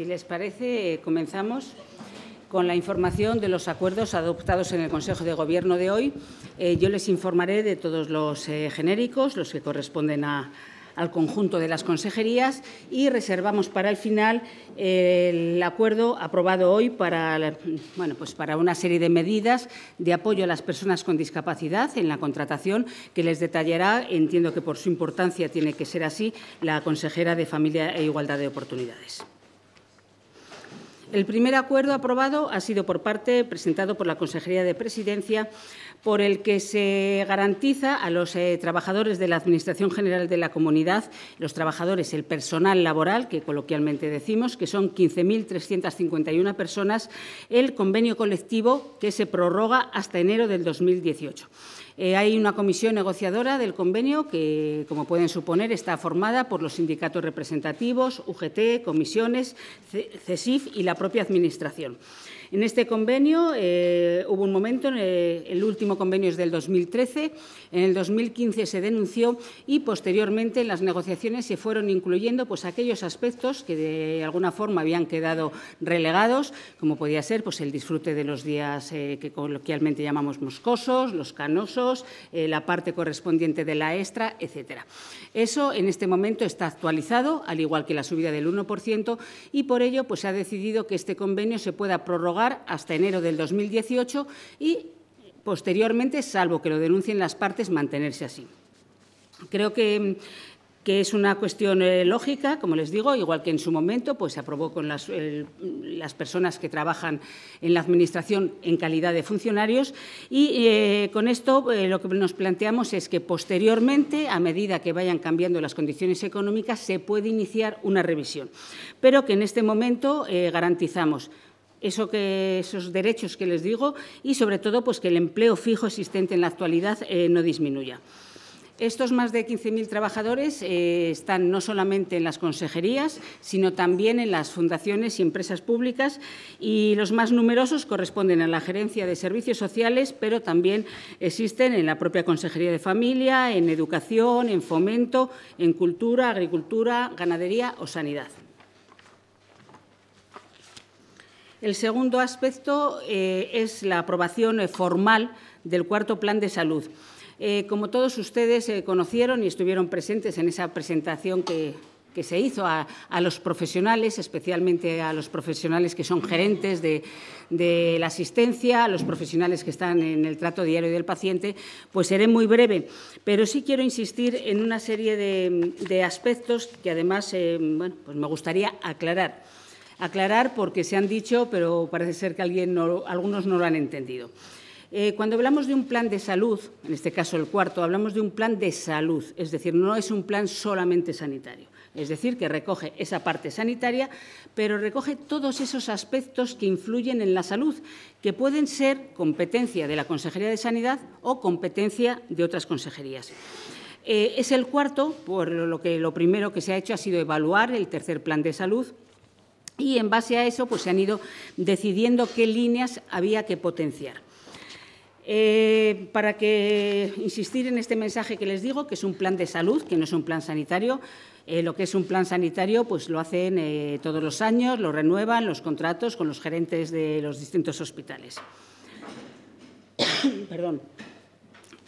Si les parece, comenzamos con la información de los acuerdos adoptados en el Consejo de Gobierno de hoy. Eh, yo les informaré de todos los eh, genéricos, los que corresponden al conjunto de las consejerías y reservamos para el final eh, el acuerdo aprobado hoy para, pues para una serie de medidas de apoyo a las personas con discapacidad en la contratación que les detallará, entiendo que por su importancia tiene que ser así, la consejera de Familia e Igualdad de Oportunidades. El primer acuerdo aprobado ha sido por parte presentado por la Consejería de Presidencia, por el que se garantiza a los eh, trabajadores de la Administración General de la Comunidad, los trabajadores, el personal laboral, que coloquialmente decimos, que son 15.351 personas, el convenio colectivo que se prorroga hasta enero del 2018. Eh, hay una comisión negociadora del convenio que, como pueden suponer, está formada por los sindicatos representativos, UGT, comisiones, CESIF y la propia Administración. En este convenio eh, hubo un momento, el, último convenio es del 2013, en el 2015 se denunció y posteriormente en las negociaciones se fueron incluyendo pues, aquellos aspectos que de alguna forma habían quedado relegados, como podía ser pues, el disfrute de los días eh, que coloquialmente llamamos moscosos, los canosos, eh, la parte correspondiente de la extra, etcétera. Eso en este momento está actualizado, al igual que la subida del 1%, y por ello pues, se ha decidido que este convenio se pueda prorrogar hasta enero del 2018 y, posteriormente, salvo que lo denuncien las partes, mantenerse así. Creo que es una cuestión eh, lógica, como les digo, igual que en su momento pues, se aprobó con las, personas que trabajan en la Administración en calidad de funcionarios. Y eh, con esto eh, lo que nos planteamos es que posteriormente, a medida que vayan cambiando las condiciones económicas, se puede iniciar una revisión, pero que en este momento garantizamos eso que, esos derechos que les digo y, sobre todo, pues que el empleo fijo existente en la actualidad eh, no disminuya. Estos más de 15.000 trabajadores eh, están no solamente en las consejerías, sino también en las fundaciones y empresas públicas y los más numerosos corresponden a la Gerencia de Servicios Sociales, pero también existen en la propia Consejería de Familia, en Educación, en Fomento, en Cultura, Agricultura, Ganadería o Sanidad. El segundo aspecto eh, es la aprobación eh, formal del cuarto plan de salud. Eh, como todos ustedes conocieron y estuvieron presentes en esa presentación que, se hizo a, los profesionales, especialmente a los profesionales que son gerentes de, la asistencia, a los profesionales que están en el trato diario del paciente, pues seré muy breve. Pero sí quiero insistir en una serie de, aspectos que además pues me gustaría aclarar aclarar porque se han dicho, pero parece ser que alguien algunos no lo han entendido. Eh, cuando hablamos de un plan de salud, en este caso el cuarto, hablamos de un plan de salud, es decir, no es un plan solamente sanitario. Es decir, que recoge esa parte sanitaria, pero recoge todos esos aspectos que influyen en la salud, que pueden ser competencia de la Consejería de Sanidad o competencia de otras consejerías. Eh, es el cuarto, por lo que lo primero que se ha hecho ha sido evaluar el tercer plan de salud, y en base a eso pues, se han ido decidiendo qué líneas había que potenciar. Eh, para que insistir en este mensaje que les digo, que es un plan de salud, que no es un plan sanitario. Eh, lo que es un plan sanitario, pues lo hacen eh, todos los años, lo renuevan los contratos con los gerentes de los distintos hospitales. Perdón.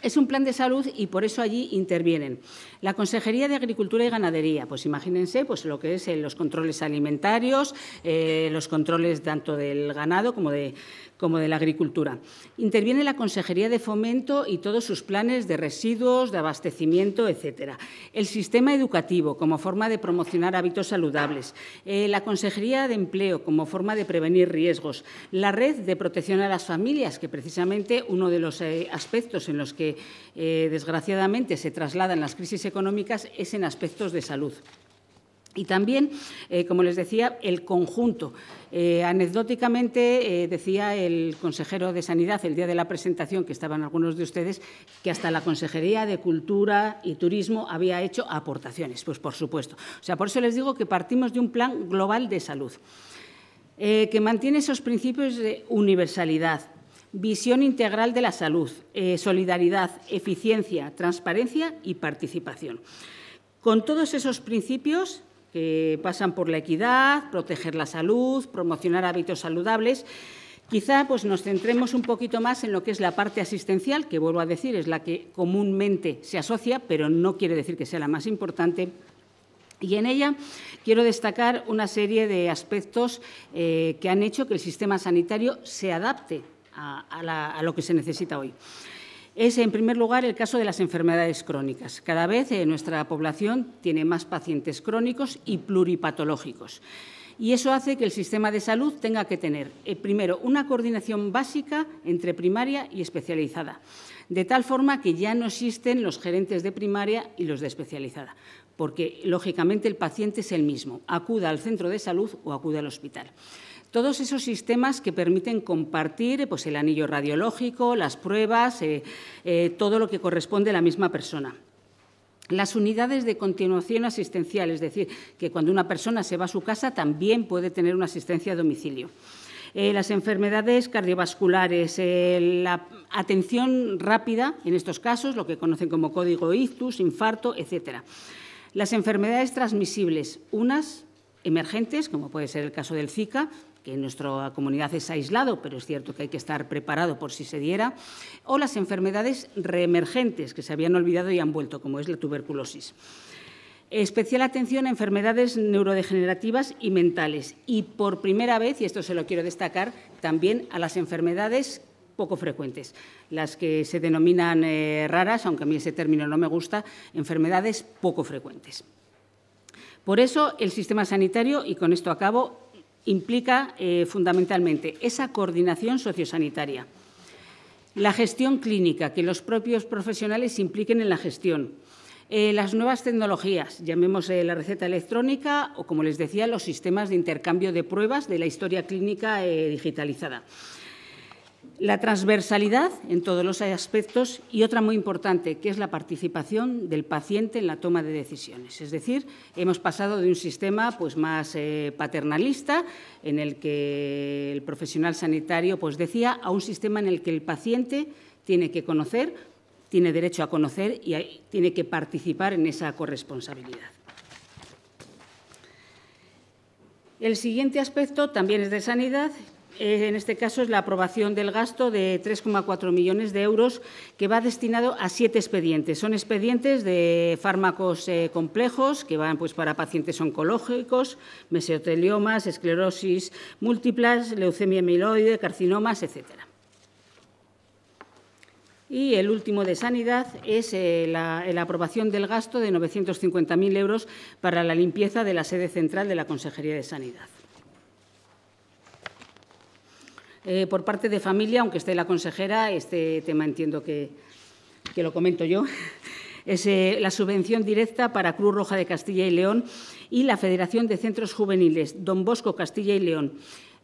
Es un plan de salud y por eso allí intervienen. La Consejería de Agricultura y Ganadería, pues imagínense pues lo que es eh, los controles alimentarios, eh, los controles tanto del ganado como de, como de la agricultura. Interviene la Consejería de Fomento y todos sus planes de residuos, de abastecimiento, etcétera. El sistema educativo como forma de promocionar hábitos saludables. Eh, la Consejería de Empleo como forma de prevenir riesgos. La red de protección a las familias, que precisamente uno de los eh, aspectos en los que eh, desgraciadamente se trasladan las crisis económicas es en aspectos de salud. Y también, eh, como les decía, el conjunto. Eh, anecdóticamente eh, decía el consejero de Sanidad el día de la presentación, que estaban algunos de ustedes, que hasta la Consejería de Cultura y Turismo había hecho aportaciones. Pues por supuesto. O sea, por eso les digo que partimos de un plan global de salud, que mantiene esos principios de universalidad, visión integral de la salud, solidaridad, eficiencia, transparencia y participación. Con todos esos principios que pasan por la equidad, proteger la salud, promocionar hábitos saludables. Quizá pues, nos centremos un poquito más en lo que es la parte asistencial, que vuelvo a decir es la que comúnmente se asocia, pero no quiere decir que sea la más importante. Y en ella quiero destacar una serie de aspectos eh, que han hecho que el sistema sanitario se adapte a lo que se necesita hoy es, en primer lugar, el caso de las enfermedades crónicas. Cada vez eh, nuestra población tiene más pacientes crónicos y pluripatológicos. Y eso hace que el sistema de salud tenga que tener, eh, primero, una coordinación básica entre primaria y especializada, de tal forma que ya no existen los gerentes de primaria y los de especializada, porque, lógicamente, el paciente es el mismo, acuda al centro de salud o acude al hospital. Todos esos sistemas que permiten compartir eh, pues, el anillo radiológico, las pruebas, eh, eh, todo lo que corresponde a la misma persona. Las unidades de continuación asistencial, es decir, que cuando una persona se va a su casa también puede tener una asistencia a domicilio. las enfermedades cardiovasculares, la atención rápida en estos casos, lo que conocen como código ictus, infarto, etcétera. Las enfermedades transmisibles, unas emergentes, como puede ser el caso del Zika, que en nuestra comunidad es aislado, pero es cierto que hay que estar preparado por si se diera, o las enfermedades reemergentes que se habían olvidado y han vuelto, como es la tuberculosis. Especial atención a enfermedades neurodegenerativas y mentales. Y por primera vez, y esto se lo quiero destacar, también a las enfermedades poco frecuentes, las que se denominan eh, raras, aunque a mí ese término no me gusta, enfermedades poco frecuentes. Por eso, el sistema sanitario, y con esto acabo, implica eh, fundamentalmente esa coordinación sociosanitaria, la gestión clínica, que los propios profesionales impliquen en la gestión, eh, las nuevas tecnologías, llamemos eh, la receta electrónica o, como les decía, los sistemas de intercambio de pruebas de la historia clínica digitalizada. La transversalidad en todos los aspectos y otra muy importante, que es la participación del paciente en la toma de decisiones. Es decir, hemos pasado de un sistema pues, más eh, paternalista, en el que el profesional sanitario pues, decía, a un sistema en el que el paciente tiene que conocer, tiene derecho a conocer y tiene que participar en esa corresponsabilidad. El siguiente aspecto también es de sanidad eh, en este caso es la aprobación del gasto de 3,4 millones de euros que va destinado a siete expedientes. Son expedientes de fármacos eh, complejos que van pues, para pacientes oncológicos, mesoteliomas, esclerosis múltiples, leucemia amiloide, carcinomas, etcétera. Y el último de sanidad es eh, la, la, aprobación del gasto de 950.000 euros para la limpieza de la sede central de la Consejería de Sanidad. Eh, por parte de familia, aunque esté la consejera, este tema entiendo que, que lo comento yo, es eh, la subvención directa para Cruz Roja de Castilla y León y la Federación de Centros Juveniles Don Bosco Castilla y León.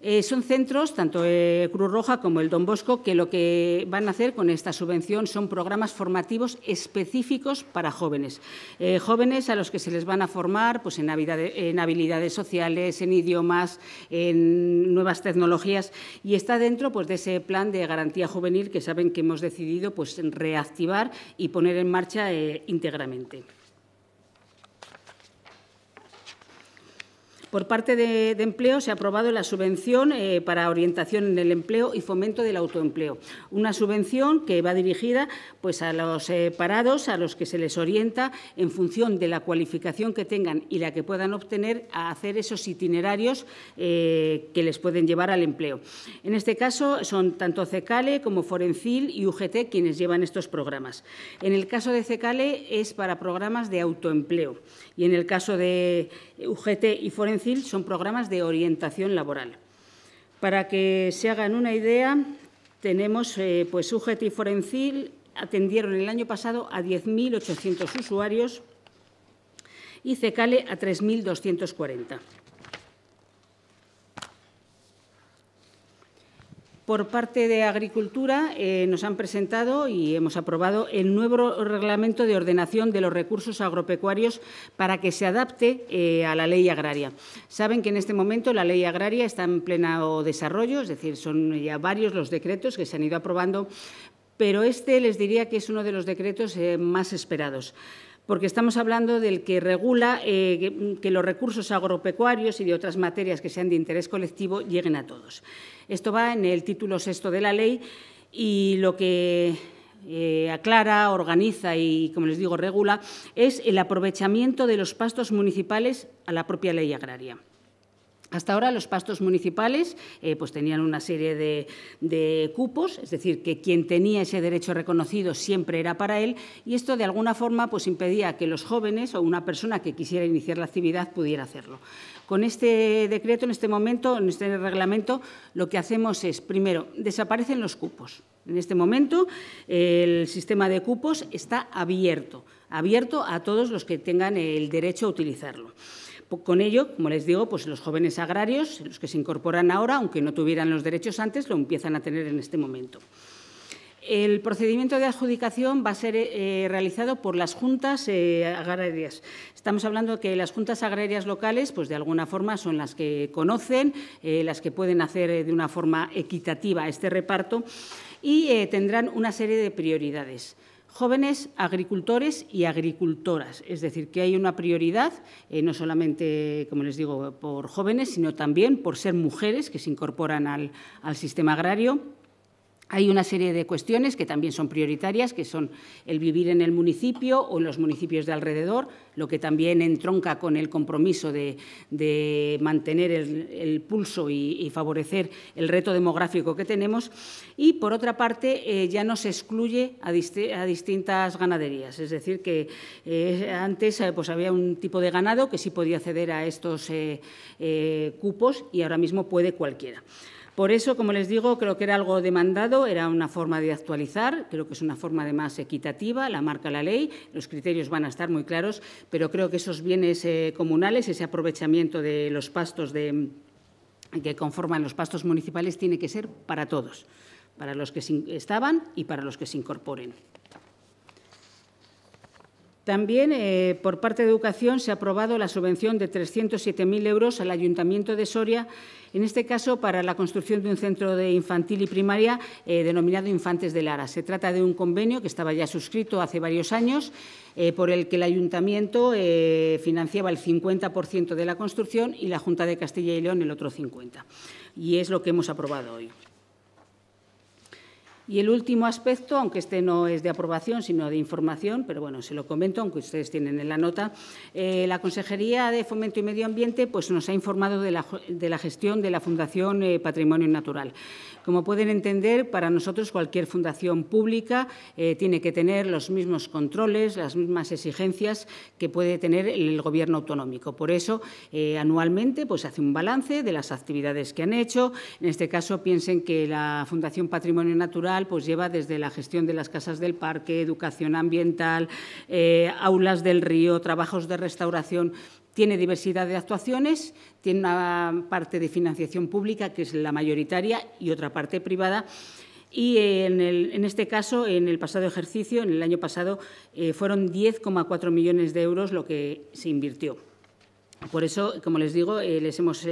Eh, son centros, tanto eh, Cruz Roja como el Don Bosco, que lo que van a hacer con esta subvención son programas formativos específicos para jóvenes. Eh, jóvenes a los que se les van a formar pues, en, habilidades, sociales, en idiomas, en nuevas tecnologías y está dentro pues, de ese plan de garantía juvenil que saben que hemos decidido pues, reactivar y poner en marcha íntegramente. Por parte de, empleo se ha aprobado la subvención eh, para orientación en el empleo y fomento del autoempleo. Una subvención que va dirigida pues, a los eh, parados, a los que se les orienta en función de la cualificación que tengan y la que puedan obtener a hacer esos itinerarios eh, que les pueden llevar al empleo. En este caso son tanto CECALE como Forencil y UGT quienes llevan estos programas. En el caso de CECALE es para programas de autoempleo y en el caso de UGT y Forencil son programas de orientación laboral. Para que se hagan una idea, tenemos eh, pues UGT y Forencil atendieron el año pasado a 10.800 usuarios y Cecale a 3.240. Por parte de Agricultura eh, nos han presentado y hemos aprobado el nuevo reglamento de ordenación de los recursos agropecuarios para que se adapte eh, a la ley agraria. Saben que en este momento la ley agraria está en pleno desarrollo, es decir, son ya varios los decretos que se han ido aprobando, pero este les diría que es uno de los decretos eh, más esperados porque estamos hablando del que regula eh, que, los recursos agropecuarios y de otras materias que sean de interés colectivo lleguen a todos. Esto va en el título sexto de la ley y lo que eh, aclara, organiza y, como les digo, regula, es el aprovechamiento de los pastos municipales a la propia ley agraria. Hasta ahora los pastos municipales eh, pues tenían una serie de, cupos, es decir, que quien tenía ese derecho reconocido siempre era para él y esto de alguna forma pues, impedía que los jóvenes o una persona que quisiera iniciar la actividad pudiera hacerlo. Con este decreto, en este momento, en este reglamento, lo que hacemos es, primero, desaparecen los cupos. En este momento, el sistema de cupos está abierto, abierto a todos los que tengan el derecho a utilizarlo. Con ello, como les digo, pues los jóvenes agrarios, los que se incorporan ahora, aunque no tuvieran los derechos antes, lo empiezan a tener en este momento. El procedimiento de adjudicación va a ser eh, realizado por las juntas eh, agrarias. Estamos hablando de que las juntas agrarias locales, pues de alguna forma, son las que conocen, eh, las que pueden hacer de una forma equitativa este reparto y tendrán una serie de prioridades jóvenes agricultores y agricultoras. Es decir, que hay una prioridad, eh, no solamente, como les digo, por jóvenes, sino también por ser mujeres que se incorporan al, al sistema agrario hay una serie de cuestiones que también son prioritarias, que son el vivir en el municipio o en los municipios de alrededor, lo que también entronca con el compromiso de, mantener el, pulso y, favorecer el reto demográfico que tenemos. Y, por otra parte, eh, ya no se excluye a, distintas ganaderías. Es decir, que eh, antes eh, pues había un tipo de ganado que sí podía acceder a estos cupos y ahora mismo puede cualquiera. Por eso, como les digo, creo que era algo demandado, era una forma de actualizar, creo que es una forma de más equitativa, la marca la ley, los criterios van a estar muy claros, pero creo que esos bienes eh, comunales, ese aprovechamiento de los pastos de, que conforman los pastos municipales, tiene que ser para todos, para los que estaban y para los que se incorporen. También, eh, por parte de Educación, se ha aprobado la subvención de 307.000 euros al Ayuntamiento de Soria, en este caso para la construcción de un centro de infantil y primaria eh, denominado Infantes de Lara. Se trata de un convenio que estaba ya suscrito hace varios años, eh, por el que el Ayuntamiento financiaba el 50% de la construcción y la Junta de Castilla y León el otro 50%. Y es lo que hemos aprobado hoy. Y el último aspecto, aunque este no es de aprobación, sino de información, pero bueno, se lo comento, aunque ustedes tienen en la nota, eh, la Consejería de Fomento y Medio Ambiente pues, nos ha informado de la, gestión de la Fundación eh, Patrimonio Natural. Como pueden entender, para nosotros cualquier fundación pública eh, tiene que tener los mismos controles, las mismas exigencias que puede tener el Gobierno autonómico. Por eso, anualmente pues, hace un balance de las actividades que han hecho. En este caso, piensen que la Fundación Patrimonio Natural pues, lleva desde la gestión de las casas del parque, educación ambiental, eh, aulas del río, trabajos de restauración. Tiene diversidad de actuaciones, tiene una parte de financiación pública, que es la mayoritaria, y otra parte privada. Y en, este caso, en el pasado ejercicio, en el año pasado, eh, fueron 10,4 millones de euros lo que se invirtió. Por eso, como les digo, eh, les hemos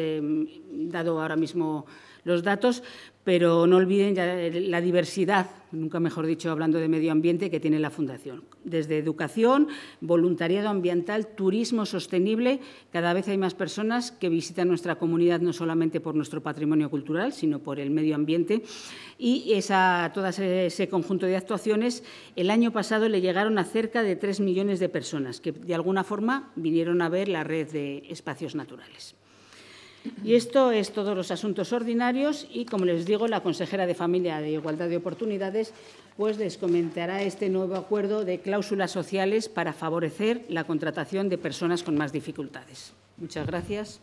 dado ahora mismo los datos, pero no olviden la diversidad, nunca mejor dicho hablando de medio ambiente, que tiene la Fundación. Desde educación, voluntariado ambiental, turismo sostenible, cada vez hay más personas que visitan nuestra comunidad no solamente por nuestro patrimonio cultural, sino por el medio ambiente. Y esa, todo ese conjunto de actuaciones, el año pasado le llegaron a cerca de tres millones de personas que de alguna forma vinieron a ver la red de espacios naturales. Y esto es todos los asuntos ordinarios y, como les digo, la consejera de Familia de Igualdad de Oportunidades pues les comentará este nuevo acuerdo de cláusulas sociales para favorecer la contratación de personas con más dificultades. Muchas gracias.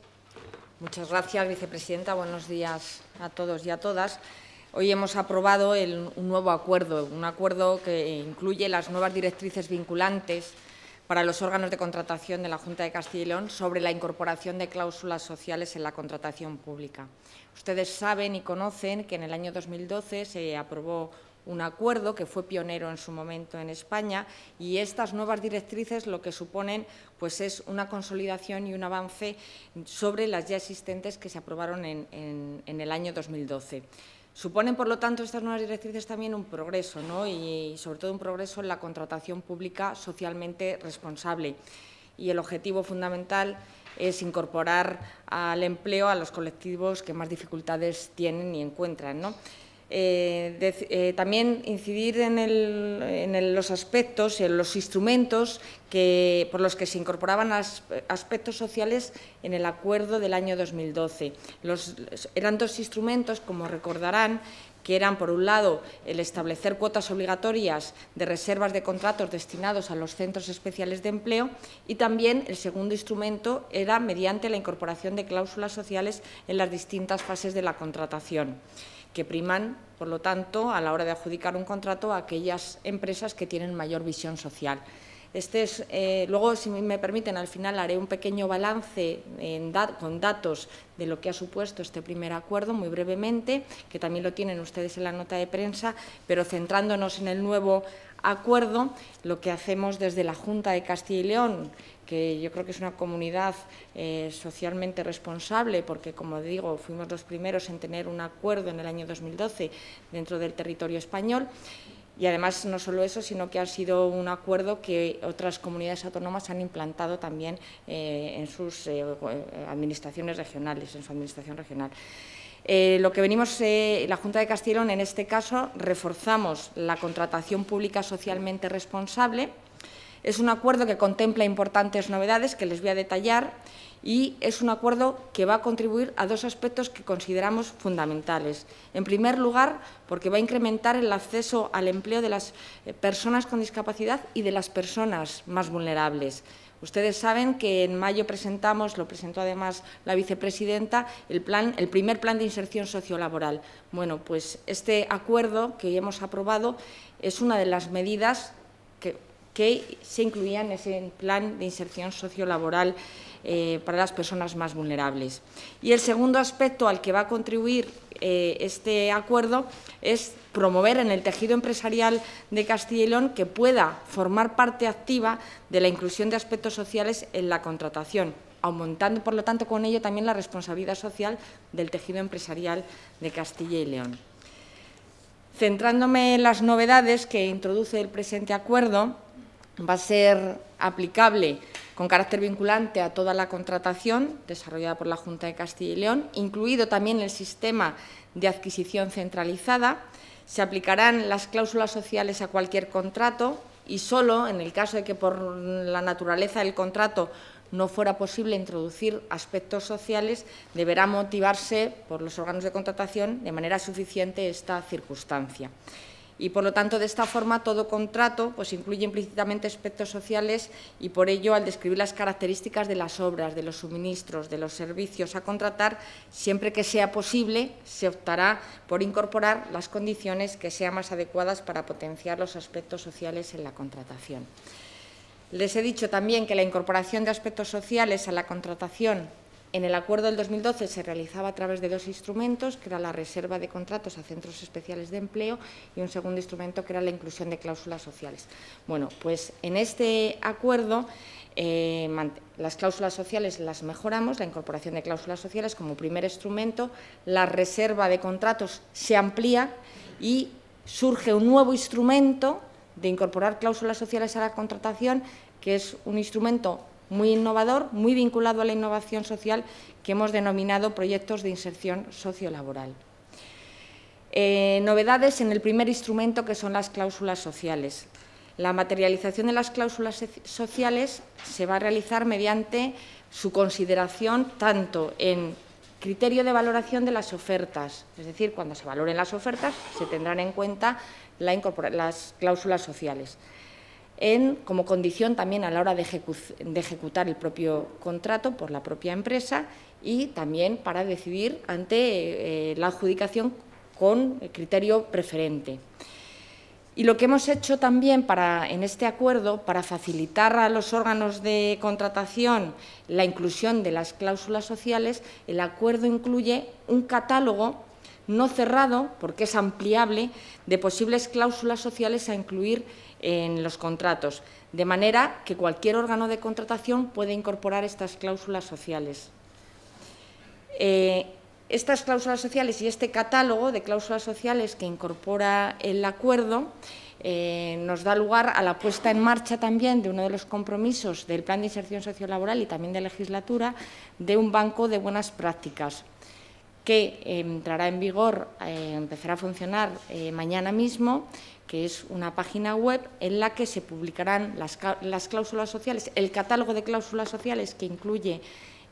Muchas gracias, vicepresidenta. Buenos días a todos y a todas. Hoy hemos aprobado un nuevo acuerdo, un acuerdo que incluye las nuevas directrices vinculantes para los órganos de contratación de la Junta de Castilla y León sobre la incorporación de cláusulas sociales en la contratación pública. Ustedes saben y conocen que en el año 2012 se aprobó un acuerdo que fue pionero en su momento en España y estas nuevas directrices lo que suponen pues es una consolidación y un avance sobre las ya existentes que se aprobaron en, en el año 2012. Suponen, por lo tanto, estas nuevas directrices también un progreso, ¿no? y sobre todo un progreso en la contratación pública socialmente responsable. Y el objetivo fundamental es incorporar al empleo a los colectivos que más dificultades tienen y encuentran. Eh, eh, también incidir en, los aspectos, y en los instrumentos por los que se incorporaban aspectos sociales en el acuerdo del año 2012. eran dos instrumentos, como recordarán, que eran, por un lado, el establecer cuotas obligatorias de reservas de contratos destinados a los centros especiales de empleo y también el segundo instrumento era mediante la incorporación de cláusulas sociales en las distintas fases de la contratación que priman, por lo tanto, a la hora de adjudicar un contrato a aquellas empresas que tienen mayor visión social. Este es, eh, luego, si me permiten, al final haré un pequeño balance con datos de lo que ha supuesto este primer acuerdo, muy brevemente, que también lo tienen ustedes en la nota de prensa, pero centrándonos en el nuevo acuerdo, lo que hacemos desde la Junta de Castilla y León, que yo creo que es una comunidad eh, socialmente responsable, porque, como digo, fuimos los primeros en tener un acuerdo en el año 2012 dentro del territorio español. Y además no solo eso, sino que ha sido un acuerdo que otras comunidades autónomas han implantado también eh, en sus eh, administraciones regionales, en su administración regional. lo que venimos, la Junta de Castellón, en este caso, reforzamos la contratación pública socialmente responsable es un acuerdo que contempla importantes novedades que les voy a detallar y es un acuerdo que va a contribuir a dos aspectos que consideramos fundamentales. En primer lugar, porque va a incrementar el acceso al empleo de las eh, personas con discapacidad y de las personas más vulnerables. Ustedes saben que en mayo presentamos, lo presentó además la vicepresidenta, el, plan, el primer plan de inserción sociolaboral. Bueno, pues este acuerdo que hemos aprobado es una de las medidas que se incluían en ese plan de inserción sociolaboral eh, para las personas más vulnerables. Y el segundo aspecto al que va a contribuir eh, este acuerdo es promover en el tejido empresarial de Castilla y León que pueda formar parte activa de la inclusión de aspectos sociales en la contratación aumentando, por lo tanto, con ello también la responsabilidad social del tejido empresarial de Castilla y León. Centrándome en las novedades que introduce el presente acuerdo, va a ser aplicable con carácter vinculante a toda la contratación desarrollada por la Junta de Castilla y León, incluido también el sistema de adquisición centralizada. Se aplicarán las cláusulas sociales a cualquier contrato y solo en el caso de que por la naturaleza del contrato no fuera posible introducir aspectos sociales, deberá motivarse por los órganos de contratación de manera suficiente esta circunstancia y por lo tanto de esta forma todo contrato pues incluye implícitamente aspectos sociales y por ello al describir las características de las obras, de los suministros, de los servicios a contratar, siempre que sea posible se optará por incorporar las condiciones que sean más adecuadas para potenciar los aspectos sociales en la contratación. Les he dicho también que la incorporación de aspectos sociales a la contratación en el acuerdo del 2012 se realizaba a través de dos instrumentos, que era la reserva de contratos a centros especiales de empleo y un segundo instrumento que era la inclusión de cláusulas sociales. Bueno, pues en este acuerdo eh, las cláusulas sociales las mejoramos, la incorporación de cláusulas sociales como primer instrumento, la reserva de contratos se amplía y surge un nuevo instrumento de incorporar cláusulas sociales a la contratación, que es un instrumento muy innovador, muy vinculado a la innovación social, que hemos denominado proyectos de inserción sociolaboral. Eh, novedades en el primer instrumento, que son las cláusulas sociales. La materialización de las cláusulas sociales se va a realizar mediante su consideración tanto en criterio de valoración de las ofertas, es decir, cuando se valoren las ofertas se tendrán en cuenta las cláusulas sociales en, como condición también a la hora de, ejecutar el propio contrato por la propia empresa y también para decidir ante eh, la adjudicación con el criterio preferente. Y lo que hemos hecho también para, en este acuerdo, para facilitar a los órganos de contratación la inclusión de las cláusulas sociales, el acuerdo incluye un catálogo no cerrado, porque es ampliable, de posibles cláusulas sociales a incluir en los contratos, de manera que cualquier órgano de contratación puede incorporar estas cláusulas sociales. Eh, estas cláusulas sociales y este catálogo de cláusulas sociales que incorpora el acuerdo eh, nos da lugar a la puesta en marcha también de uno de los compromisos del Plan de Inserción Sociolaboral y también de legislatura de un banco de buenas prácticas que eh, entrará en vigor, empezará a funcionar mañana mismo que es una página web en la que se publicarán las, cláusulas sociales, el catálogo de cláusulas sociales que incluye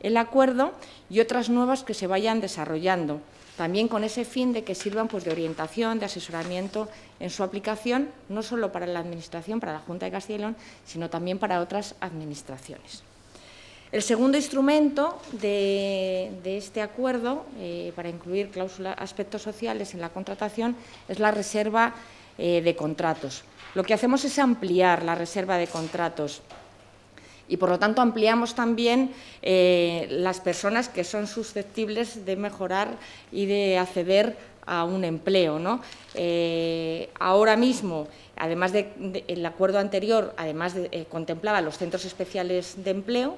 el acuerdo y otras nuevas que se vayan desarrollando, también con ese fin de que sirvan pues, de orientación, de asesoramiento en su aplicación, no solo para la Administración, para la Junta de Castellón, León, sino también para otras administraciones. El segundo instrumento de, este acuerdo eh, para incluir cláusulas, aspectos sociales en la contratación es la reserva eh, de contratos. Lo que hacemos es ampliar la reserva de contratos y, por lo tanto, ampliamos también eh, las personas que son susceptibles de mejorar y de acceder a un empleo. Eh, ahora mismo, además del acuerdo anterior, además de, contemplaba los centros especiales de empleo,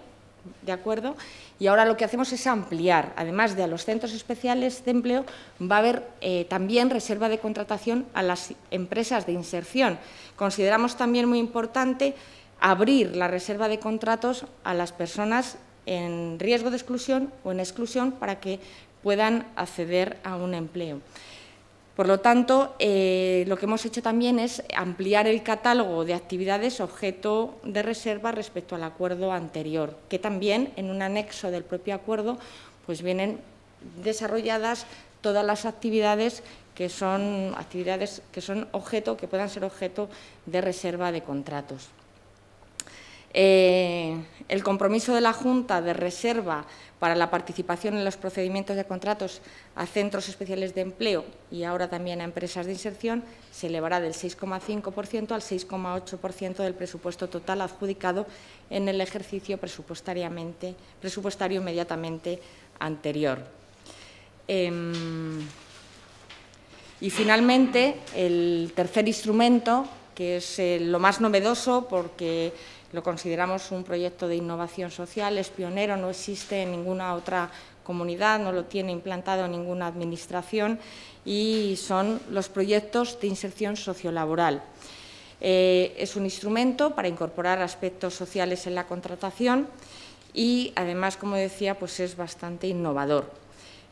¿de acuerdo? Y ahora lo que hacemos es ampliar, además de a los centros especiales de empleo, va a haber eh, también reserva de contratación a las empresas de inserción. Consideramos también muy importante abrir la reserva de contratos a las personas en riesgo de exclusión o en exclusión para que puedan acceder a un empleo. Por lo tanto, eh, lo que hemos hecho también es ampliar el catálogo de actividades objeto de reserva respecto al acuerdo anterior, que también en un anexo del propio acuerdo pues vienen desarrolladas todas las actividades que son actividades que son objeto, que puedan ser objeto de reserva de contratos. Eh, el compromiso de la Junta de reserva para la participación en los procedimientos de contratos a centros especiales de empleo y ahora también a empresas de inserción se elevará del 6,5% al 6,8% del presupuesto total adjudicado en el ejercicio presupuestariamente, presupuestario inmediatamente anterior. Em, y, finalmente, el tercer instrumento, que es eh, lo más novedoso porque lo consideramos un proyecto de innovación social, es pionero, no existe en ninguna otra comunidad, no lo tiene implantado ninguna administración y son los proyectos de inserción sociolaboral. Eh, es un instrumento para incorporar aspectos sociales en la contratación y, además, como decía, pues es bastante innovador.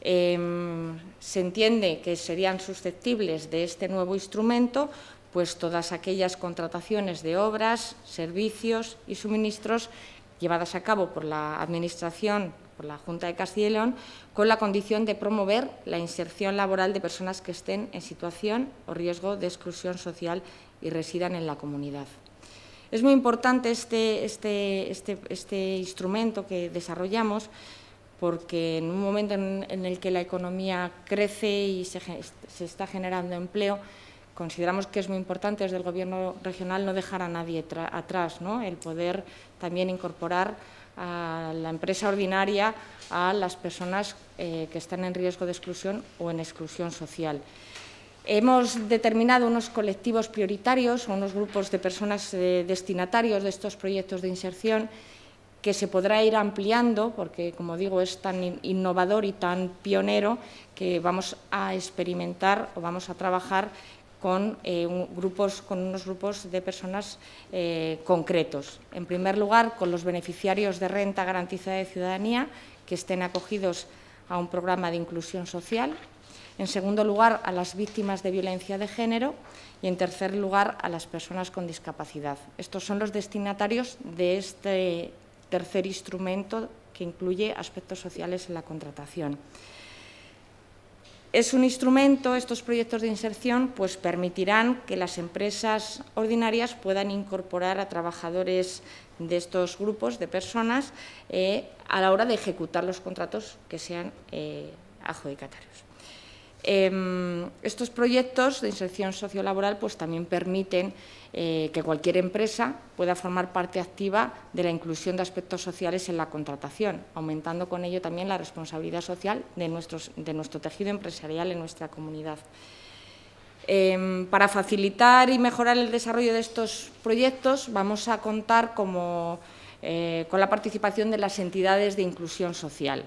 Em, se entiende que serían susceptibles de este nuevo instrumento pues todas aquellas contrataciones de obras, servicios y suministros llevadas a cabo por la Administración, por la Junta de Castilla y León, con la condición de promover la inserción laboral de personas que estén en situación o riesgo de exclusión social y residan en la comunidad. Es muy importante este, este, este, este instrumento que desarrollamos porque en un momento en, el que la economía crece y se está generando empleo, consideramos que es muy importante desde el Gobierno regional no dejar a nadie atrás, ¿no? el poder también incorporar a la empresa ordinaria a las personas eh, que están en riesgo de exclusión o en exclusión social. Hemos determinado unos colectivos prioritarios o unos grupos de personas eh, destinatarios de estos proyectos de inserción que se podrá ir ampliando, porque, como digo, es tan innovador y tan pionero que vamos a experimentar o vamos a trabajar con, eh, grupos, con unos grupos de personas eh, concretos. En primer lugar, con los beneficiarios de renta garantizada de ciudadanía que estén acogidos a un programa de inclusión social. En segundo lugar, a las víctimas de violencia de género y, en tercer lugar, a las personas con discapacidad. Estos son los destinatarios de este tercer instrumento que incluye aspectos sociales en la contratación. Es un instrumento, estos proyectos de inserción, pues permitirán que las empresas ordinarias puedan incorporar a trabajadores de estos grupos de personas eh, a la hora de ejecutar los contratos que sean eh, adjudicatarios. Em, estos proyectos de inserción sociolaboral pues, también permiten eh, que cualquier empresa pueda formar parte activa de la inclusión de aspectos sociales en la contratación, aumentando con ello también la responsabilidad social de, nuestro tejido empresarial en nuestra comunidad. Em, para facilitar y mejorar el desarrollo de estos proyectos vamos a contar eh, con la participación de las entidades de inclusión social.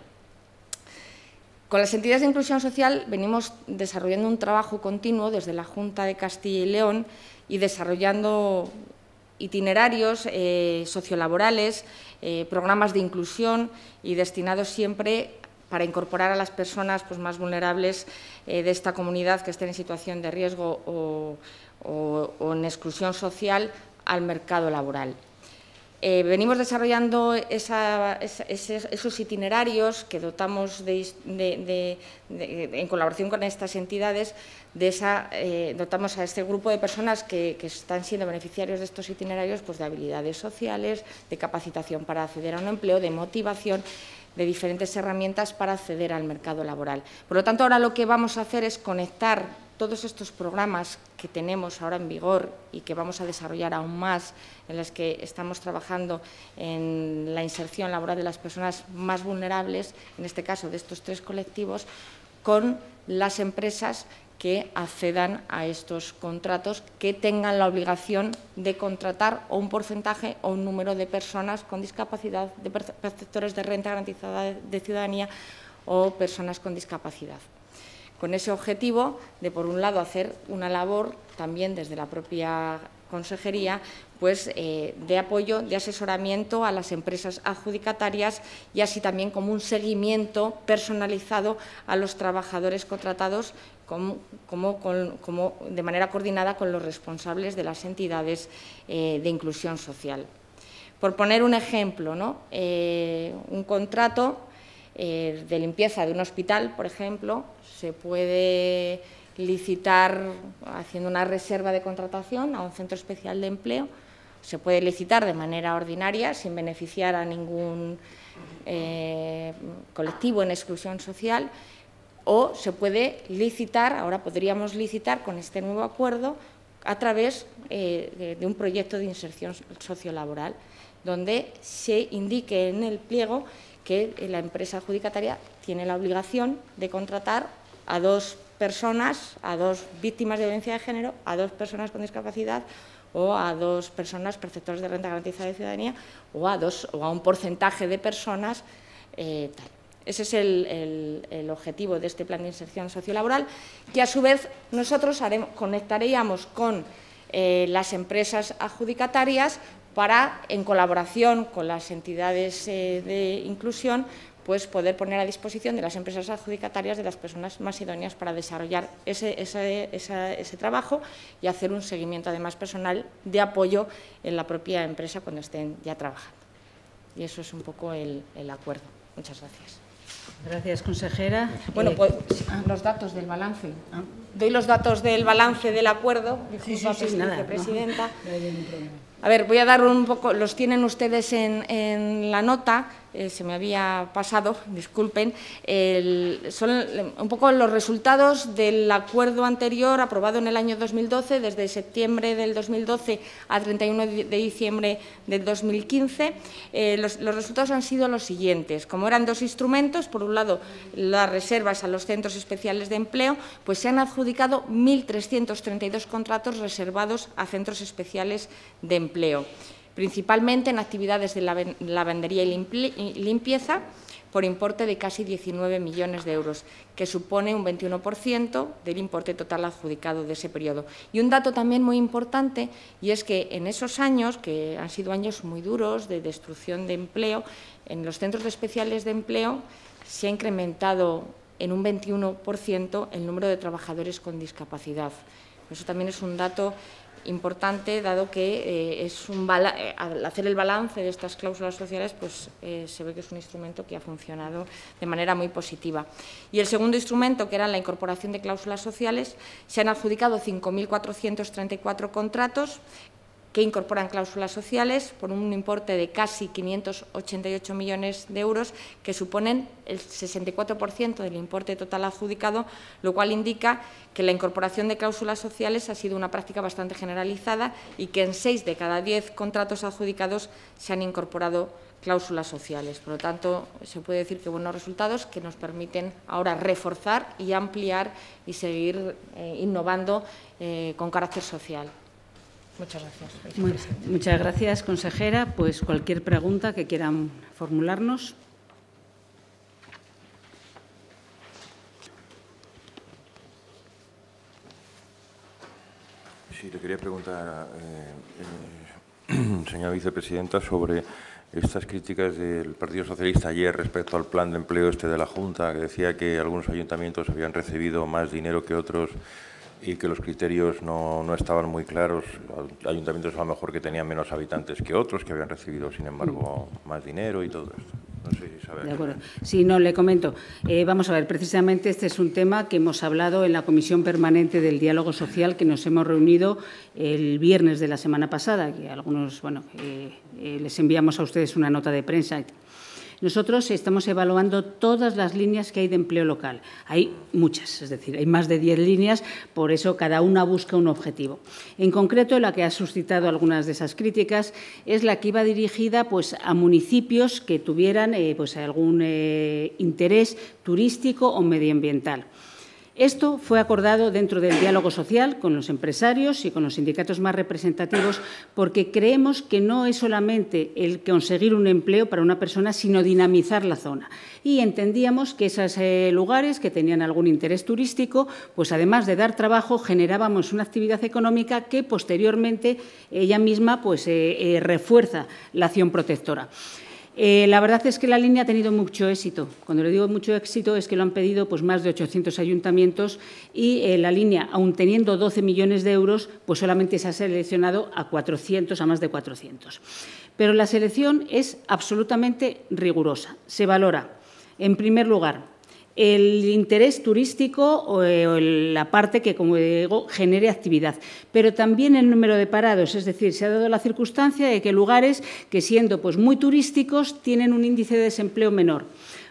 Con las entidades de inclusión social venimos desarrollando un trabajo continuo desde la Junta de Castilla y León y desarrollando itinerarios eh, sociolaborales, eh, programas de inclusión y destinados siempre para incorporar a las personas pues, más vulnerables eh, de esta comunidad que estén en situación de riesgo o en exclusión social al mercado laboral. Eh, venimos desarrollando esos itinerarios que dotamos en colaboración con estas entidades, de esa, eh, dotamos a este grupo de personas que, están siendo beneficiarios de estos itinerarios pues, de habilidades sociales, de capacitación para acceder a un empleo, de motivación de diferentes herramientas para acceder al mercado laboral. Por lo tanto, ahora lo que vamos a hacer es conectar todos estos programas que tenemos ahora en vigor y que vamos a desarrollar aún más, en los que estamos trabajando en la inserción laboral de las personas más vulnerables, en este caso de estos tres colectivos, con las empresas que accedan a estos contratos, que tengan la obligación de contratar o un porcentaje o un número de personas con discapacidad, de perceptores de renta garantizada de ciudadanía o personas con discapacidad con ese objetivo de, por un lado, hacer una labor también desde la propia consejería pues eh, de apoyo, de asesoramiento a las empresas adjudicatarias y así también como un seguimiento personalizado a los trabajadores contratados como, de manera coordinada con los responsables de las entidades eh, de inclusión social. Por poner un ejemplo, ¿no? Eh, un contrato eh, de limpieza de un hospital, por ejemplo, se puede licitar, haciendo una reserva de contratación a un centro especial de empleo, se puede licitar de manera ordinaria sin beneficiar a ningún eh, colectivo en exclusión social o se puede licitar, ahora podríamos licitar con este nuevo acuerdo, a través eh, de un proyecto de inserción sociolaboral, donde se indique en el pliego que la empresa adjudicataria tiene la obligación de contratar a dos personas, a dos víctimas de violencia de género, a dos personas con discapacidad o a dos personas perceptores de renta garantizada de ciudadanía o a, dos, o a un porcentaje de personas. Eh, Ese es el, objetivo de este plan de inserción sociolaboral, que a su vez nosotros conectaríamos con eh, las empresas adjudicatarias para, en colaboración con las entidades eh, de inclusión, pues poder poner a disposición de las empresas adjudicatarias de las personas más idóneas para desarrollar ese, ese, trabajo y hacer un seguimiento además personal de apoyo en la propia empresa cuando estén ya trabajando. Y eso es un poco el, acuerdo. Muchas gracias. Gracias, consejera. Bueno, eh, pues ah. los datos del balance. Ah. Doy los datos del balance del acuerdo, disculpa, a ver, voy a dar un poco, los tienen ustedes en, la nota, eh, se me había pasado, disculpen, son un poco los resultados del acuerdo anterior aprobado en el año 2012, desde septiembre del 2012 a 31 de diciembre del 2015. Eh, los, los, resultados han sido los siguientes. Como eran dos instrumentos, por un lado las reservas a los centros especiales de empleo, pues se han adjudicado 1.332 contratos reservados a centros especiales de empleo principalmente en actividades de lavandería y limpieza, por importe de casi 19 millones de euros, que supone un 21% del importe total adjudicado de ese periodo. Y un dato también muy importante, y es que en esos años, que han sido años muy duros de destrucción de empleo, en los centros especiales de empleo se ha incrementado en un 21% el número de trabajadores con discapacidad. Eso también es un dato importante, dado que eh, es un eh, al hacer el balance de estas cláusulas sociales pues, eh, se ve que es un instrumento que ha funcionado de manera muy positiva. Y el segundo instrumento, que era la incorporación de cláusulas sociales, se han adjudicado 5.434 contratos que incorporan cláusulas sociales por un importe de casi 588 millones de euros, que suponen el 64% del importe total adjudicado, lo cual indica que la incorporación de cláusulas sociales ha sido una práctica bastante generalizada y que en seis de cada diez contratos adjudicados se han incorporado cláusulas sociales. Por lo tanto, se puede decir que buenos resultados que nos permiten ahora reforzar y ampliar y seguir eh, innovando eh, con carácter social. Muchas gracias. muchas gracias, consejera. Pues cualquier pregunta que quieran formularnos. Sí, le quería preguntar, eh, eh, señora vicepresidenta, sobre estas críticas del Partido Socialista ayer respecto al plan de empleo este de la Junta, que decía que algunos ayuntamientos habían recibido más dinero que otros y que los criterios no, no, estaban muy claros. Ayuntamientos a lo mejor que tenían menos habitantes que otros, que habían recibido, sin embargo, más dinero y todo esto. No sé si de acuerdo. Sí, no, le comento. Eh, vamos a ver, precisamente este es un tema que hemos hablado en la Comisión Permanente del Diálogo Social que nos hemos reunido el viernes de la semana pasada, que algunos, bueno, eh, eh, les enviamos a ustedes una nota de prensa nosotros estamos evaluando todas las líneas que hay de empleo local. Hay muchas, es decir, hay más de diez líneas, por eso cada una busca un objetivo. En concreto, la que ha suscitado algunas de esas críticas es la que iba dirigida pues, a municipios que tuvieran eh, pues, algún eh, interés turístico o medioambiental. Esto fue acordado dentro del diálogo social con los empresarios y con los sindicatos más representativos porque creemos que no es solamente el conseguir un empleo para una persona, sino dinamizar la zona. Y entendíamos que esos eh, lugares que tenían algún interés turístico, pues además de dar trabajo, generábamos una actividad económica que posteriormente ella misma pues, eh, eh, refuerza la acción protectora. Eh, la verdad es que la línea ha tenido mucho éxito. Cuando le digo mucho éxito es que lo han pedido pues, más de 800 ayuntamientos y eh, la línea, aun teniendo 12 millones de euros, pues solamente se ha seleccionado a 400, a más de 400. Pero la selección es absolutamente rigurosa. Se valora, en primer lugar, el interés turístico o, eh, la parte que, como digo, genere actividad, pero también el número de parados, es decir, se ha dado la circunstancia de que lugares que siendo pues, muy turísticos tienen un índice de desempleo menor.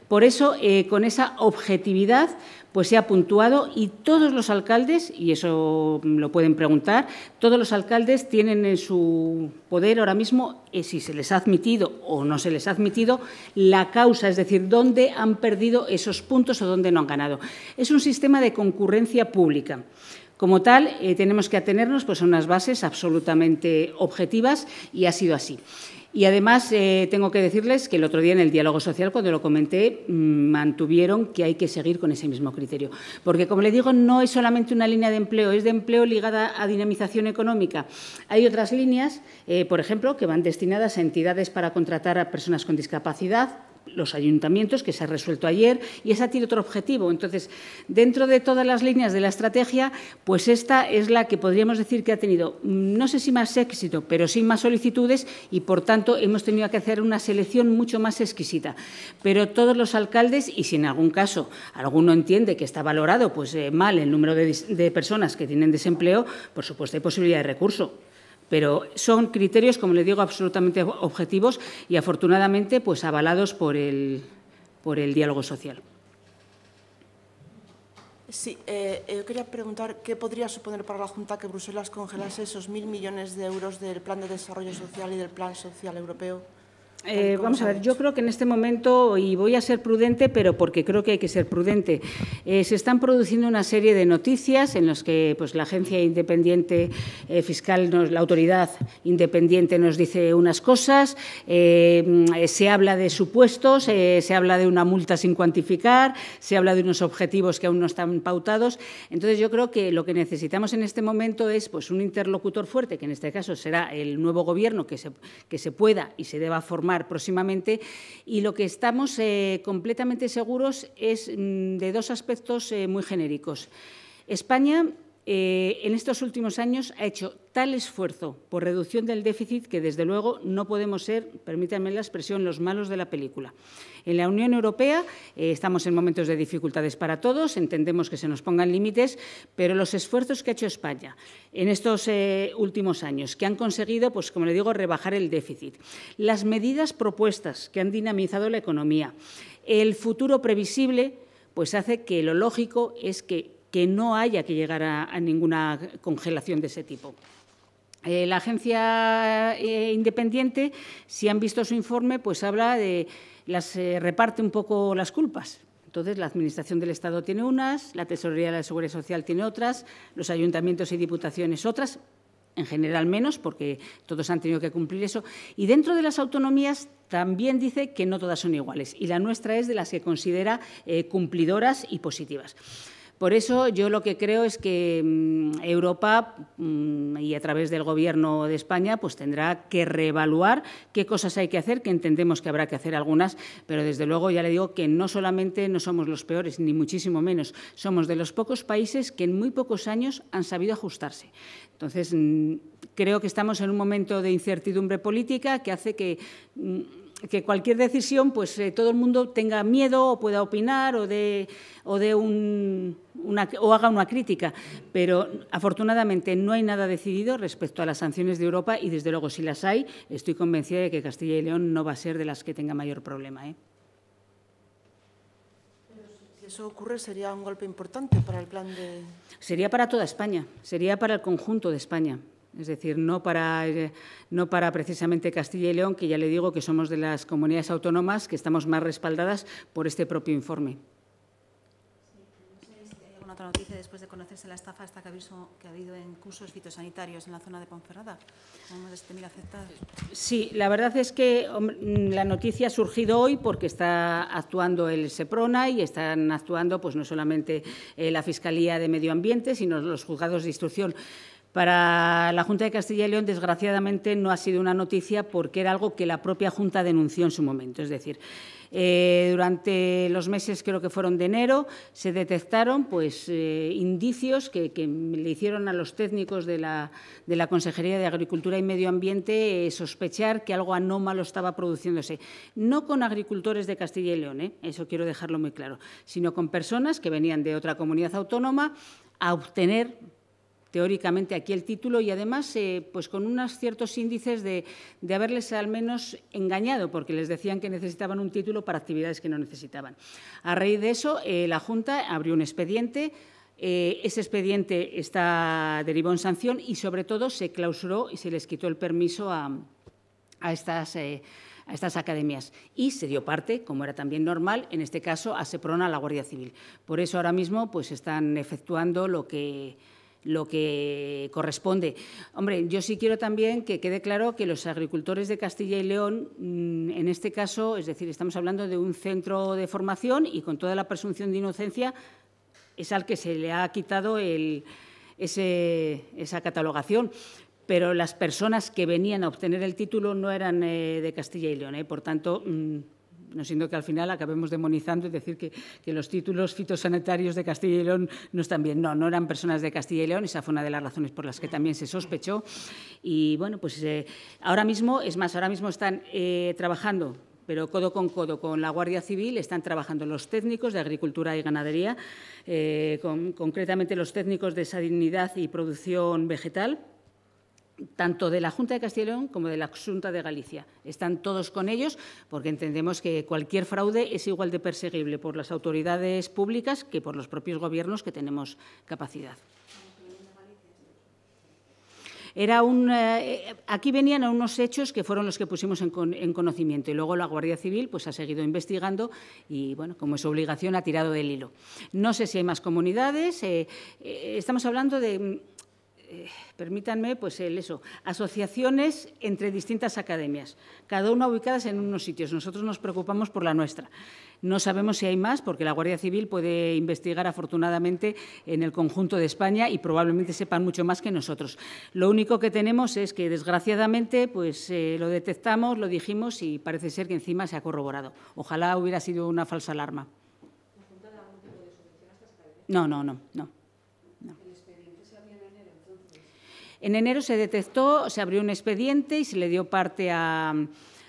Por eso, eh, con esa objetividad, pues se ha puntuado y todos los alcaldes, y eso lo pueden preguntar, todos los alcaldes tienen en su poder ahora mismo, eh, si se les ha admitido o no se les ha admitido, la causa, es decir, dónde han perdido esos puntos o dónde no han ganado. Es un sistema de concurrencia pública. Como tal, eh, tenemos que atenernos pues, a unas bases absolutamente objetivas y ha sido así. Y además eh, tengo que decirles que el otro día en el diálogo social, cuando lo comenté, mm, mantuvieron que hay que seguir con ese mismo criterio. Porque, como le digo, no es solamente una línea de empleo, es de empleo ligada a dinamización económica. Hay otras líneas, eh, por ejemplo, que van destinadas a entidades para contratar a personas con discapacidad, los ayuntamientos, que se ha resuelto ayer, y esa tiene otro objetivo. Entonces, dentro de todas las líneas de la estrategia, pues esta es la que podríamos decir que ha tenido, mm, no sé si más éxito, pero sin más solicitudes y, por tanto, hemos tenido que hacer una selección mucho más exquisita. Pero todos los alcaldes, y si en algún caso alguno entiende que está valorado pues, eh, mal el número de, de personas que tienen desempleo, por supuesto hay posibilidad de recurso pero son criterios, como le digo, absolutamente objetivos y afortunadamente pues avalados por el, por el diálogo social. Sí, yo eh, eh, quería preguntar qué podría suponer para la Junta que Bruselas congelase esos mil millones de euros del Plan de Desarrollo Social y del Plan Social Europeo. Eh, vamos a ver, yo creo que en este momento, y voy a ser prudente, pero porque creo que hay que ser prudente, eh, se están produciendo una serie de noticias en las que pues, la agencia independiente eh, fiscal, la autoridad independiente nos dice unas cosas, se habla de supuestos, se habla de una multa sin cuantificar, se habla de unos objetivos que aún no están pautados. Entonces, yo creo que lo que necesitamos en este momento es pues, un interlocutor fuerte, que en este caso será el nuevo Gobierno, que se, que se pueda y se deba formar próximamente y lo que estamos eh, completamente seguros es mm, de dos aspectos eh, muy genéricos. España eh, en estos últimos años ha hecho tal esfuerzo por reducción del déficit que, desde luego, no podemos ser, permítanme la expresión, los malos de la película. En la Unión Europea eh, estamos en momentos de dificultades para todos, entendemos que se nos pongan límites, pero los esfuerzos que ha hecho España en estos eh, últimos años, que han conseguido, pues como le digo, rebajar el déficit, las medidas propuestas que han dinamizado la economía, el futuro previsible, pues hace que lo lógico es que que no haya que llegar a, ninguna congelación de ese tipo. Eh, la agencia eh, independiente, si han visto su informe, pues habla de las eh, reparte un poco las culpas. Entonces, la Administración del Estado tiene unas, la Tesorería de la Seguridad Social tiene otras, los ayuntamientos y diputaciones otras, en general menos, porque todos han tenido que cumplir eso. Y dentro de las autonomías también dice que no todas son iguales, y la nuestra es de las que considera cumplidoras y positivas. Por eso yo lo que creo es que mm, Europa mm, y a través del Gobierno de España pues tendrá que reevaluar qué cosas hay que hacer, que entendemos que habrá que hacer algunas, pero desde luego ya le digo que no solamente no somos los peores, ni muchísimo menos, somos de los pocos países que en muy pocos años han sabido ajustarse. Entonces, mm, creo que estamos en un momento de incertidumbre política que hace que que cualquier decisión, pues eh, todo el mundo tenga miedo o pueda opinar o de, o de un, una, o haga una crítica. Pero afortunadamente no hay nada decidido respecto a las sanciones de Europa y desde luego si las hay, estoy convencida de que Castilla y León no va a ser de las que tenga mayor problema. ¿eh? Si eso ocurre, sería un golpe importante para el plan de. Sería para toda España, sería para el conjunto de España. Es decir, no para, eh, no para precisamente Castilla y León, que ya le digo que somos de las comunidades autónomas que estamos más respaldadas por este propio informe. hay alguna otra noticia después de conocerse la estafa hasta que, ha habido en cursos fitosanitarios en la zona de Ponferrada, Sí, la verdad es que la noticia ha surgido hoy porque está actuando el SEPRONA y están actuando pues, no solamente eh, la Fiscalía de Medio Ambiente, sino los juzgados de instrucción. Para la Junta de Castilla y León, desgraciadamente, no ha sido una noticia porque era algo que la propia Junta denunció en su momento. Es decir, eh, durante los meses, creo que fueron de enero, se detectaron pues, eh, indicios que, le hicieron a los técnicos de la, Consejería de Agricultura y Medio Ambiente eh, sospechar que algo anómalo estaba produciéndose. No con agricultores de Castilla y León, eso quiero dejarlo muy claro, sino con personas que venían de otra comunidad autónoma a obtener teóricamente aquí el título y además eh, pues con unos ciertos índices de, haberles al menos engañado porque les decían que necesitaban un título para actividades que no necesitaban. A raíz de eso, eh, la Junta abrió un expediente. Eh, ese expediente está, derivó en sanción y, sobre todo, se clausuró y se les quitó el permiso a, a estas a estas academias y se dio parte, como era también normal, en este caso a Seprona, a la Guardia Civil. Por eso ahora mismo pues están efectuando lo que lo que corresponde. Hombre, yo sí quiero también que quede claro que los agricultores de Castilla y León, mm, en este caso, es decir, estamos hablando de un centro de formación y con toda la presunción de inocencia es al que se le ha quitado esa catalogación. Pero las personas que venían a obtener el título no eran eh, de Castilla y León. Eh. por tanto, mm, no siendo que al final acabemos demonizando y decir que, los títulos fitosanitarios de Castilla y León no están bien. No, no eran personas de Castilla y León, esa fue una de las razones por las que también se sospechó. Y bueno, pues eh, ahora mismo, es más, ahora mismo están eh, trabajando pero codo con codo con la Guardia Civil están trabajando los técnicos de Agricultura y Ganadería, eh, con, concretamente los técnicos de Sanidad y Producción Vegetal, tanto de la Junta de Castilla y León como de la Junta de Galicia. Están todos con ellos porque entendemos que cualquier fraude es igual de perseguible por las autoridades públicas que por los propios gobiernos que tenemos capacidad. Era un, eh, eh, aquí venían unos hechos que fueron los que pusimos en, conocimiento y luego la Guardia Civil pues, ha seguido investigando y, bueno, como es obligación, ha tirado del hilo. No sé si hay más comunidades. Eh, estamos hablando de eh, permítanme, pues el eso, asociaciones entre distintas academias, cada una ubicadas en unos sitios. Nosotros nos preocupamos por la nuestra. No sabemos si hay más, porque la Guardia Civil puede investigar afortunadamente en el conjunto de España y probablemente sepan mucho más que nosotros. Lo único que tenemos es que, desgraciadamente, pues eh, lo detectamos, lo dijimos y parece ser que encima se ha corroborado. Ojalá hubiera sido una falsa alarma. No, no, no, no. En enero se detectó, se abrió un expediente y se le dio parte a,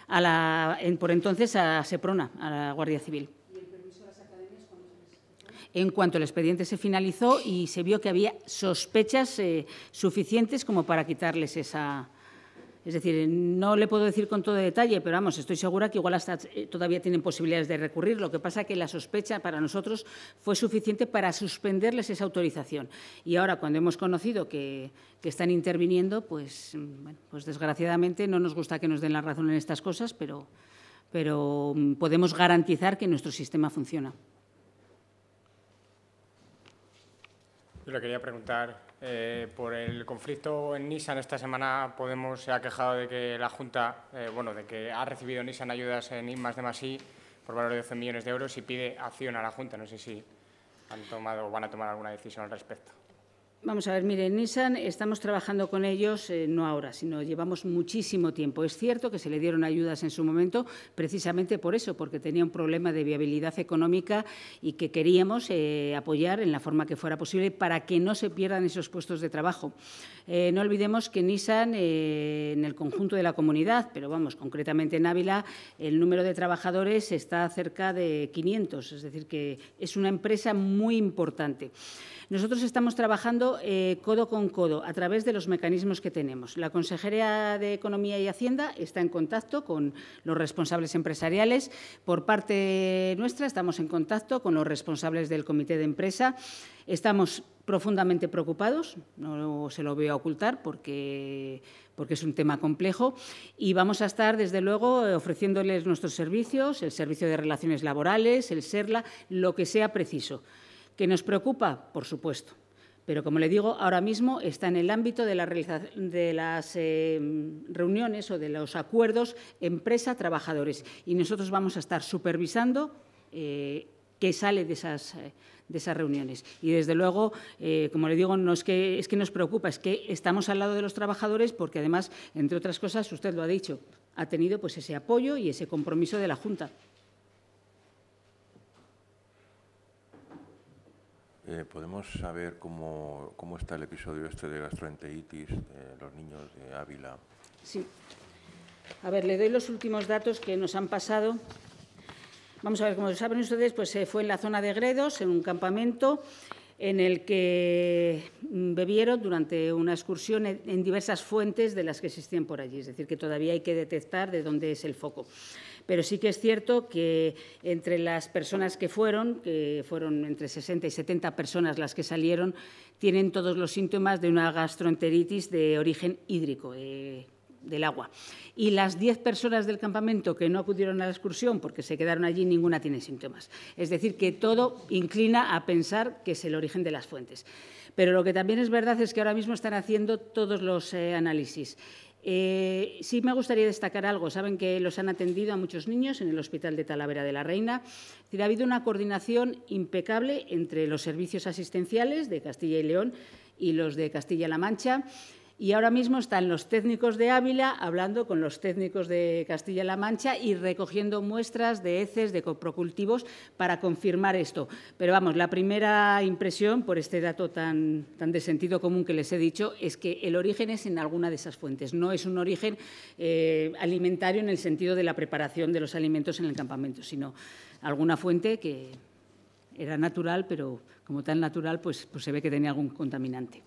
la, por entonces a Seprona, a la Guardia Civil. en cuanto el expediente se finalizó y se vio que había sospechas eh, suficientes como para quitarles esa, es decir, no le puedo decir con todo detalle, pero vamos, estoy segura que igual hasta eh, todavía tienen posibilidades de recurrir. Lo que pasa es que la sospecha para nosotros fue suficiente para suspenderles esa autorización. Y ahora, cuando hemos conocido que, están interviniendo, pues, mm, pues, desgraciadamente no nos gusta que nos den la razón en estas cosas, pero, pero mm, podemos garantizar que nuestro sistema funciona. Yo le quería preguntar eh, por el conflicto en Nissan esta semana Podemos se ha quejado de que la Junta, eh, bueno, de que ha recibido Nissan ayudas en I de Masí por valor de 12 millones de euros y pide acción a la Junta. No sé si han tomado o van a tomar alguna decisión al respecto. Vamos a ver, mire, Nissan estamos trabajando con ellos, eh, no ahora, sino llevamos muchísimo tiempo. Es cierto que se le dieron ayudas en su momento precisamente por eso, porque tenía un problema de viabilidad económica y que queríamos eh, apoyar en la forma que fuera posible para que no se pierdan esos puestos de trabajo. Eh, no olvidemos que Nissan, en el conjunto de la comunidad, pero vamos, concretamente en Ávila, el número de trabajadores está cerca de 500, es decir, que es una empresa muy importante. Nosotros estamos trabajando eh, codo con codo a través de los mecanismos que tenemos. La Consejería de Economía y Hacienda está en contacto con los responsables empresariales. Por parte nuestra estamos en contacto con los responsables del Comité de Empresa. Estamos profundamente preocupados, no se lo voy a ocultar porque, porque es un tema complejo, y vamos a estar, desde luego, ofreciéndoles nuestros servicios, el servicio de relaciones laborales, el SERLA, lo que sea preciso que nos preocupa, por supuesto, pero como le digo, ahora mismo está en el ámbito de, la las eh, reuniones o de los acuerdos empresa-trabajadores y nosotros vamos a estar supervisando eh, qué sale eh, de esas, reuniones. Y desde luego, como le digo, no es que, es que nos preocupa, es que estamos al lado de los trabajadores porque además, entre otras cosas, usted lo ha dicho, ha tenido pues ese apoyo y ese compromiso de la Junta. Eh, ¿Podemos saber cómo, está el episodio este de gastroenteritis de los niños de Ávila? Sí. A ver, le doy los últimos datos que nos han pasado. Vamos a ver, como saben ustedes, pues se eh, fue en la zona de Gredos, en un campamento en el que mm, bebieron durante una excursión en diversas fuentes de las que existían por allí. Es decir, que todavía hay que detectar de dónde es el foco. Pero sí que es cierto que entre las personas que fueron, que fueron entre 60 y 70 personas las que salieron, tienen todos los síntomas de una gastroenteritis de origen hídrico. Eh, del agua. Y las 10 personas del campamento que no acudieron a la excursión porque se quedaron allí, ninguna tiene síntomas. Es decir, que todo inclina a pensar que es el origen de las fuentes. Pero lo que también es verdad es que ahora mismo están haciendo todos los eh, análisis eh, sí me gustaría destacar algo. Saben que los han atendido a muchos niños en el Hospital de Talavera de la Reina. ha habido una coordinación impecable entre los servicios asistenciales de Castilla y León y los de Castilla-La Mancha. Y ahora mismo están los técnicos de Ávila hablando con los técnicos de Castilla-La Mancha y recogiendo muestras de heces, de coprocultivos, para confirmar esto. Pero vamos, la primera impresión, por este dato tan, tan de sentido común que les he dicho, es que el origen es en alguna de esas fuentes. No es un origen eh, alimentario en el sentido de la preparación de los alimentos en el campamento, sino alguna fuente que era natural, pero como tan natural, pues, pues se ve que tenía algún contaminante.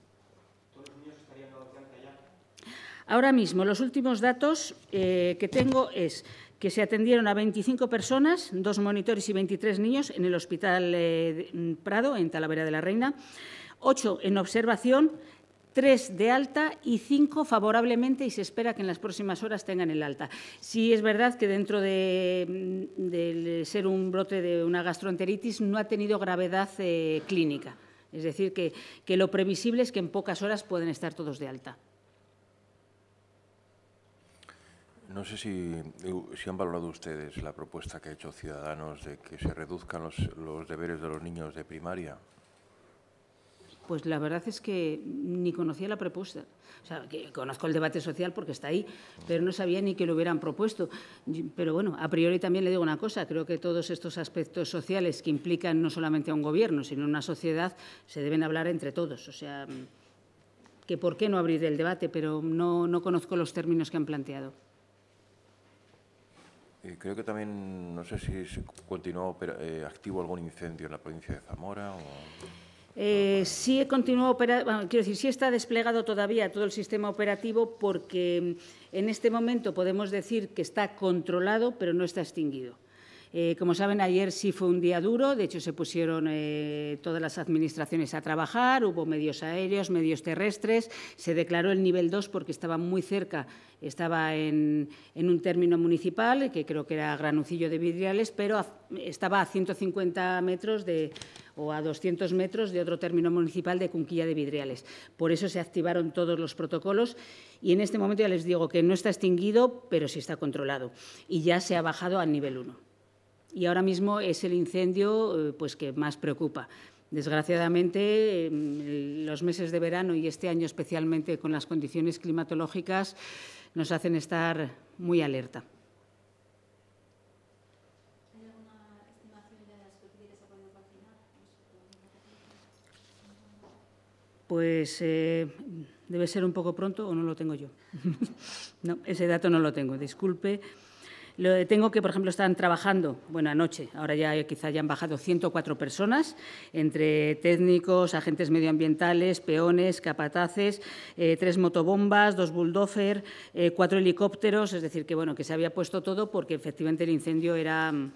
Ahora mismo, los últimos datos eh, que tengo es que se atendieron a 25 personas, dos monitores y 23 niños en el Hospital eh, mm, Prado, en Talavera de la Reina, ocho en observación, tres de alta y cinco favorablemente y se espera que en las próximas horas tengan el alta. Sí es verdad que dentro de, mm, ser un brote de una gastroenteritis no ha tenido gravedad eh, clínica, es decir, que lo previsible es que en pocas horas pueden estar todos de alta. No sé si, si, han valorado ustedes la propuesta que ha hecho Ciudadanos de que se reduzcan los, deberes de los niños de primaria. Pues la verdad es que ni conocía la propuesta. O sea, que conozco el debate social porque está ahí, pero no sabía ni que lo hubieran propuesto. Pero bueno, a priori también le digo una cosa, creo que todos estos aspectos sociales que implican no solamente a un gobierno, sino a una sociedad, se deben hablar entre todos. O sea, que por qué no abrir el debate, pero no, no conozco los términos que han planteado. Eh, creo que también, no sé si se continuó eh, activo algún incendio en la provincia de Zamora o... Eh, sí he continuado bueno, quiero decir, sí está desplegado todavía todo el sistema operativo porque mm, en este momento podemos decir que está controlado, pero no está extinguido. Eh, como saben, ayer sí fue un día duro, de hecho se pusieron eh, todas las administraciones a trabajar, hubo medios aéreos, medios terrestres, se declaró el nivel 2 porque estaba muy cerca, estaba en, un término municipal, que creo que era Granucillo de Vidriales, pero estaba a 150 metros de o a 200 metros de otro término municipal de Cunquilla de Vidriales. Por eso se activaron todos los protocolos y en este momento ya les digo que no está extinguido, pero sí está controlado y ya se ha bajado al nivel 1 y ahora mismo es el incendio eh, pues, que más preocupa. Desgraciadamente, em, los meses de verano y este año especialmente con las condiciones climatológicas nos hacen estar muy alerta. Pues eh, debe ser un poco pronto o no lo tengo yo. no, ese dato no lo tengo, disculpe tengo que, por ejemplo, están trabajando, bueno, anoche, ahora ya quizá ya han bajado 104 personas, entre técnicos, agentes medioambientales, peones, capataces, eh, tres motobombas, dos bulldozer, eh, cuatro helicópteros, es decir, que bueno, que se había puesto todo porque efectivamente el incendio era mm,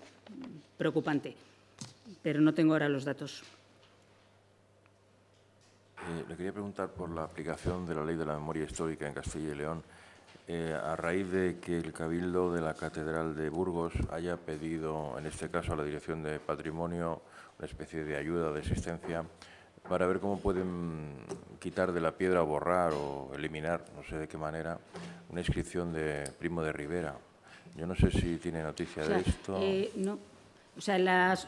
preocupante, pero no tengo ahora los datos. Eh, le quería preguntar por la aplicación de la Ley de la Memoria Histórica en Castilla y León. Eh, a raíz de que el Cabildo de la Catedral de Burgos haya pedido, en este caso a la Dirección de Patrimonio, una especie de ayuda, de asistencia, para ver cómo pueden quitar de la piedra o borrar o eliminar, no sé de qué manera, una inscripción de Primo de Rivera. Yo no sé si tiene noticia de esto. Eh, no. O sea, la,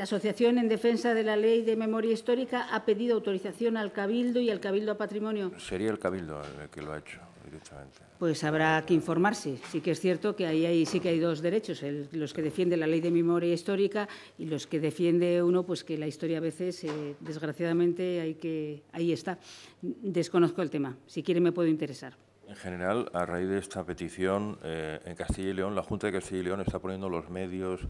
Asociación en Defensa de la Ley de Memoria Histórica ha pedido autorización al Cabildo y al Cabildo a Patrimonio. Sería el Cabildo el que lo ha hecho. Pues habrá que informarse. Sí que es cierto que ahí hay, sí que hay dos derechos, los que defiende la ley de memoria histórica y los que defiende uno, pues que la historia a veces, eh, desgraciadamente, hay que, ahí está. Desconozco el tema. Si quiere me puedo interesar. En general, a raíz de esta petición, eh, en Castilla y León, la Junta de Castilla y León está poniendo los medios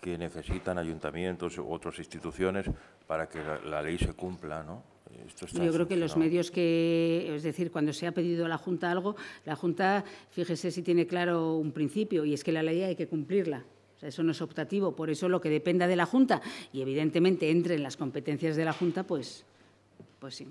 que necesitan ayuntamientos u otras instituciones para que la ley se cumpla, ¿no? Yo creo que los medios que, es decir, cuando se ha pedido a la Junta algo, la Junta, fíjese si tiene claro un principio, y es que la ley hay que cumplirla. eso no es optativo, por eso lo que dependa de la Junta, y evidentemente entre en las competencias de la Junta, pues, pues sí.